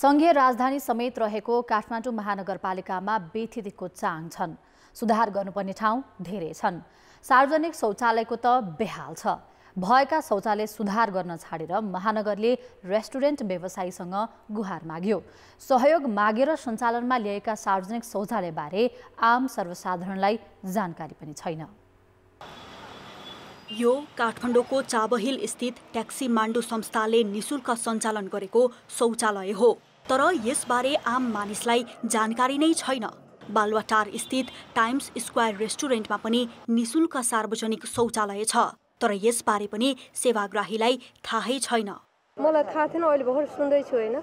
सङ्घीय राजधानी समेत रहेको काठमाडौँ महानगरपालिकामा बेथिदीको चाङ छन् सुधार गर्नुपर्ने ठाउँ धेरै छन् सार्वजनिक शौचालयको त बेहाल छ भएका शौचालय सुधार गर्न छाडेर महानगरले रेस्टुरेन्ट व्यवसायीसँग गुहार माग्यो सहयोग मागेर सञ्चालनमा ल्याएका सार्वजनिक शौचालयबारे आम सर्वसाधारणलाई जानकारी पनि छैन यो काठमाडौँको चाबहिल स्थित ट्याक्सी माण्डु संस्थाले निशुल्क सञ्चालन गरेको शौचालय हो तर यसबारे आम मानिसलाई जानकारी नै छैन बालुवाटार स्थित टाइम्स स्क्वायर रेस्टुरेन्टमा पनि निशुल्क सार्वजनिक शौचालय छ तर यसबारे पनि सेवाग्राहीलाई थाहै छैन मलाई थाहा थिएन अहिले भर्खर सुन्दैछु होइन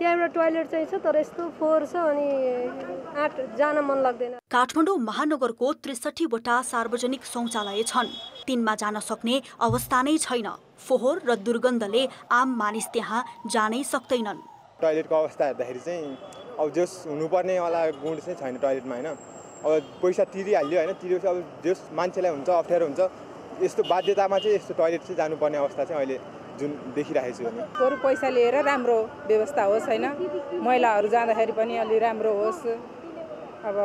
त्यहाँ एउटा टोयलेट चाहिँ छ तर यस्तो फोहोर छ अनि आठ जान मन लाग्दैन काठमाडौँ महानगरको त्रिसठीवटा सार्वजनिक शौचालय छन् तिनमा जान सक्ने अवस्था नै छैन फोहोर र दुर्गन्धले आम मानिस त्यहाँ जानै सक्दैनन् टोइलेटको अवस्था हेर्दाखेरि चाहिँ अब जस हुनुपर्नेवाला गुण चाहिँ छैन टोइलेटमा होइन अब पैसा तिरिहाल्यो होइन तिरेपछि अब जस मान्छेलाई हुन्छ अप्ठ्यारो हुन्छ यस्तो बाध्यतामा चाहिँ यस्तो टोइलेट चाहिँ जानुपर्ने अवस्था चाहिँ अहिले जुन देखिरहेको छु भने पैसा लिएर राम्रो व्यवस्था होस् होइन महिलाहरू जाँदाखेरि पनि अलि राम्रो होस् अब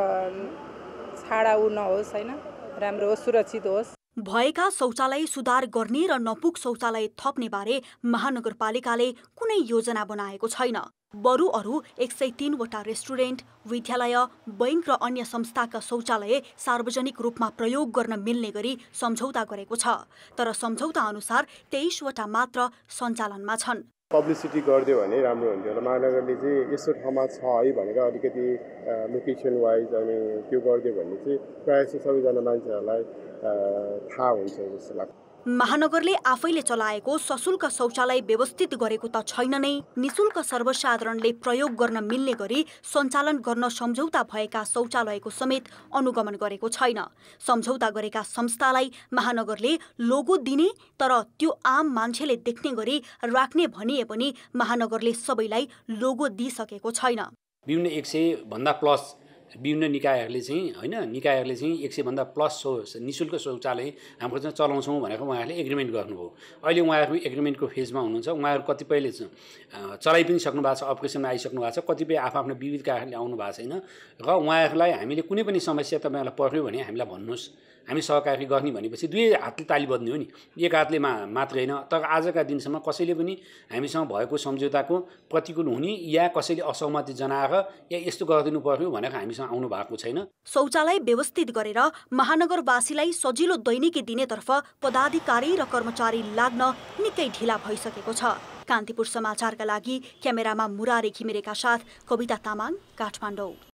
छाडा ऊ नहोस् होइन राम्रो होस् सुरक्षित होस् भएका शौचालय सुधार गर्ने र नपुग शौचालय थप्ने बारे महानगरपालिकाले कुनै योजना बनाएको छैन बरु अरू एक सय तिनवटा रेस्टुरेन्ट विद्यालय बैङ्क र अन्य संस्थाका शौचालय सार्वजनिक रूपमा प्रयोग गर्न मिल्ने गरी सम्झौता गरेको छ तर सम्झौता अनुसार तेइसवटा मात्र सञ्चालनमा छन् पब्लिसिटी गरिदियो भने राम्रो हुन्थ्यो होला महानगरले चाहिँ यस्तो ठाउँमा छ है भनेर अलिकति लोकेसन वाइज अनि त्यो गरिदियो भने चाहिँ प्रायः चाहिँ सबैजना मान्छेहरूलाई थाहा हुन्छ जस्तो लाग्छ महानगरले आफैले चलाएको सशुल्क शौचालय व्यवस्थित गरेको त छैन नै निशुल्क सर्वसाधारणले प्रयोग गर्न मिल्ने गरी सञ्चालन गर्न सम्झौता भएका शौचालयको समेत अनुगमन गरेको छैन सम्झौता गरेका संस्थालाई महानगरले लोगो दिने तर त्यो आम मान्छेले देख्ने गरी राख्ने भनिए पनि महानगरले सबैलाई लोगो दिइसकेको छैन विभिन्न एक सयभन्दा प्लस विभिन्न निकायहरूले चाहिँ होइन निकायहरूले चाहिँ एक सयभन्दा प्लस सो नि शुल्क शौचालय हाम्रो चाहिँ चलाउँछौँ भनेर उहाँहरूले एग्रिमेन्ट गर्नुभयो अहिले उहाँहरू एग्रिमेन्टको फेजमा हुनुहुन्छ उहाँहरू कतिपयले चलाइ पनि सक्नु भएको छ अपरेसनमा आइसक्नु भएको छ कतिपय आफ्नो विविध कारणले आउनु भएको छैन र उहाँहरूलाई हामीले कुनै पनि समस्या तपाईँहरूलाई पर्यो भने हामीलाई भन्नुहोस् हामी सहकारी गर्ने भनेपछि दुई हातले ताली बज्ने हो नि एक हातले मा मात्र होइन तर आजका दिनसम्म कसैले पनि हामीसँग भएको सम्झौताको प्रतिकूल हुने या कसैले असहमति जनाएर या यस्तो गरिदिनु पर्यो भनेर हामीसँग आउनु भएको छैन शौचालय व्यवस्थित गरेर महानगरवासीलाई सजिलो दैनिकी दिनेतर्फ पदाधिकारी र कर्मचारी लाग्न निकै ढिला भइसकेको छ कान्तिपुर समाचारका लागि क्यामेरामा मुरारे घिमिरेका साथ कविता तामाङ काठमाडौँ